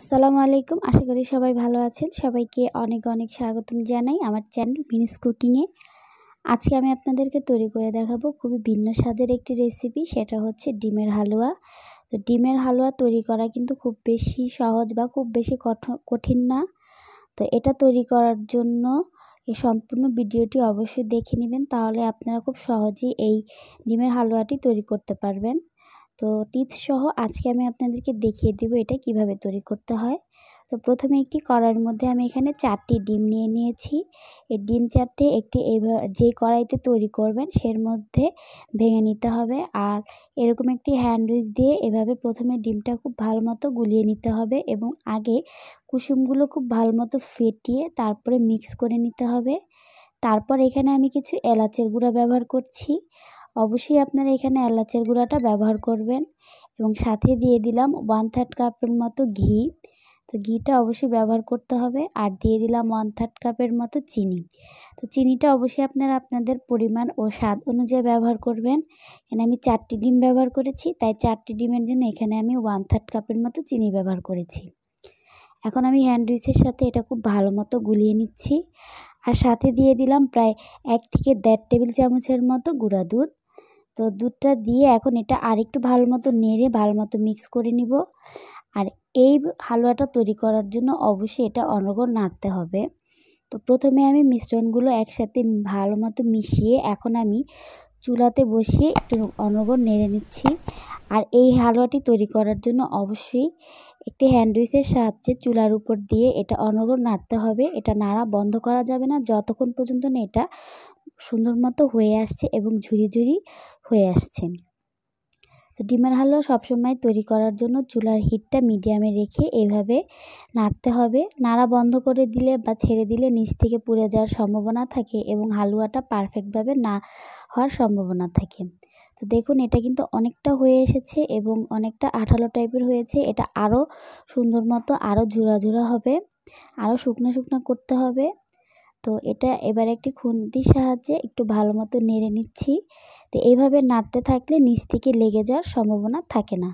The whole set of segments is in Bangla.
আসসালামু আলাইকুম আশা করি সবাই ভালো আছেন সবাইকে অনেক অনেক স্বাগতম জানাই আমার চ্যানেল ভিনিস কুকিংয়ে আজকে আমি আপনাদেরকে তৈরি করে দেখাবো খুবই ভিন্ন স্বাদের একটি রেসিপি সেটা হচ্ছে ডিমের হালুয়া তো ডিমের হালুয়া তৈরি করা কিন্তু খুব বেশি সহজ বা খুব বেশি কঠিন না তো এটা তৈরি করার জন্য এই সম্পূর্ণ ভিডিওটি অবশ্যই দেখে নেবেন তাহলে আপনারা খুব সহজেই এই ডিমের হালুয়াটি তৈরি করতে পারবেন তো টিপস সহ আজকে আমি আপনাদেরকে দেখিয়ে দেবো এটা কিভাবে তৈরি করতে হয় তো প্রথমে একটি কড়াইয়ের মধ্যে আমি এখানে চারটি ডিম নিয়ে নিয়েছি এই ডিম চারটে একটি যে কড়াইতে তৈরি করবেন সের মধ্যে ভেঙে নিতে হবে আর এরকম একটি হ্যান্ডউইচ দিয়ে এভাবে প্রথমে ডিমটা খুব ভালো মতো গুলিয়ে নিতে হবে এবং আগে কুসুমগুলো খুব ভালো মতো ফেটিয়ে তারপরে মিক্স করে নিতে হবে তারপর এখানে আমি কিছু এলাচের গুঁড়া ব্যবহার করছি অবশ্যই আপনারা এখানে এলাচের গুঁড়াটা ব্যবহার করবেন এবং সাথে দিয়ে দিলাম ওয়ান থার্ড কাপের মতো ঘি তো ঘিটা অবশ্যই ব্যবহার করতে হবে আর দিয়ে দিলাম ওয়ান থার্ড কাপের মতো চিনি তো চিনিটা অবশ্যই আপনারা আপনাদের পরিমাণ ও স্বাদ অনুযায়ী ব্যবহার করবেন এখানে আমি চারটি ডিম ব্যবহার করেছি তাই চারটি ডিমের জন্য এখানে আমি ওয়ান থার্ড কাপের মতো চিনি ব্যবহার করেছি এখন আমি হ্যান্ডউইচের সাথে এটা খুব ভালো মতো গুলিয়ে নিচ্ছি আর সাথে দিয়ে দিলাম প্রায় এক থেকে দেড় টেবিল চামচের মতো গুঁড়া দুধ তো দুধটা দিয়ে এখন এটা আরেকটু ভালো মতো নেড়ে ভালো মতো মিক্স করে নিব আর এই হালুয়াটা তৈরি করার জন্য অবশ্যই এটা অনগর নাড়তে হবে তো প্রথমে আমি মিশ্রণগুলো একসাথে ভালো মতো মিশিয়ে এখন আমি চুলাতে বসিয়ে একটু অনগর নেড়ে নিচ্ছি আর এই হালুয়াটি তৈরি করার জন্য অবশ্যই একটি হ্যান্ডউইচের সাহায্যে চুলার উপর দিয়ে এটা অনগর নাড়তে হবে এটা নাড়া বন্ধ করা যাবে না যতক্ষণ পর্যন্ত না এটা সুন্দর মতো হয়ে আসছে এবং ঝুরি ঝুরি হয়ে আসছে তো ডিমের হালুয়া সবসময় তৈরি করার জন্য চুলার হিটটা মিডিয়ামে রেখে এভাবে নাড়তে হবে নাড়া বন্ধ করে দিলে বা ছেড়ে দিলে নিচ থেকে পুড়ে যাওয়ার সম্ভাবনা থাকে এবং হালুয়াটা পারফেক্টভাবে না হওয়ার সম্ভাবনা থাকে তো দেখুন এটা কিন্তু অনেকটা হয়ে এসেছে এবং অনেকটা আঠালো টাইপের হয়েছে এটা আরও সুন্দর মতো আরও ঝুরা ঝুরা হবে আরও শুকনো শুকনো করতে হবে তো এটা এবার একটি খুন্তির সাহায্যে একটু ভালো মতো নেড়ে নিচ্ছি তো এইভাবে নাড়তে থাকলে নিচ থেকে লেগে যাওয়ার সম্ভাবনা থাকে না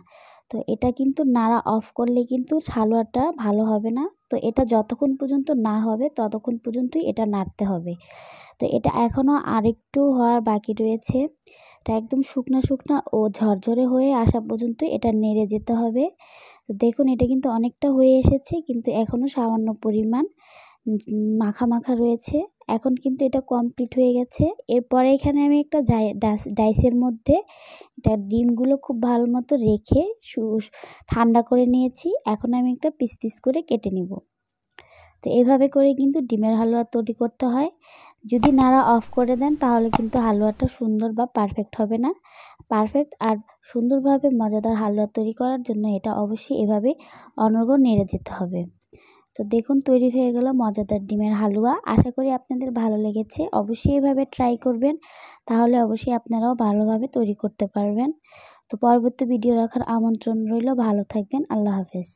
তো এটা কিন্তু নাড়া অফ করলে কিন্তু সালোয়ারটা ভালো হবে না তো এটা যতক্ষণ পর্যন্ত না হবে ততক্ষণ পর্যন্তই এটা নাড়তে হবে তো এটা এখনও আরেকটু হওয়ার বাকি রয়েছে এটা একদম শুকনা শুকনা ও ঝরঝরে হয়ে আসা পর্যন্ত এটা নেড়ে যেতে হবে দেখুন এটা কিন্তু অনেকটা হয়ে এসেছে কিন্তু এখনও সামান্য পরিমাণ মাখা মাখা রয়েছে এখন কিন্তু এটা কমপ্লিট হয়ে গেছে এরপরে এখানে আমি একটা ডাইসের মধ্যে এটা ডিমগুলো খুব ভালো মতো রেখে ঠান্ডা করে নিয়েছি এখন আমি একটা পিস পিস করে কেটে নিব তো এভাবে করে কিন্তু ডিমের হালুয়া তৈরি করতে হয় যদি নাড়া অফ করে দেন তাহলে কিন্তু হালুয়াটা সুন্দর বা পারফেক্ট হবে না পারফেক্ট আর সুন্দরভাবে মজাদার হালুয়া তৈরি করার জন্য এটা অবশ্যই এভাবে অনর্গ নেড়ে যেতে হবে তো দেখুন তৈরি হয়ে গেল মজাদার ডিমের হালুয়া আশা করি আপনাদের ভালো লেগেছে অবশ্যই এভাবে ট্রাই করবেন তাহলে অবশ্যই আপনারাও ভালোভাবে তৈরি করতে পারবেন তো পরবর্তী ভিডিও রাখার আমন্ত্রণ রইল ভালো থাকবেন আল্লাহ হাফেজ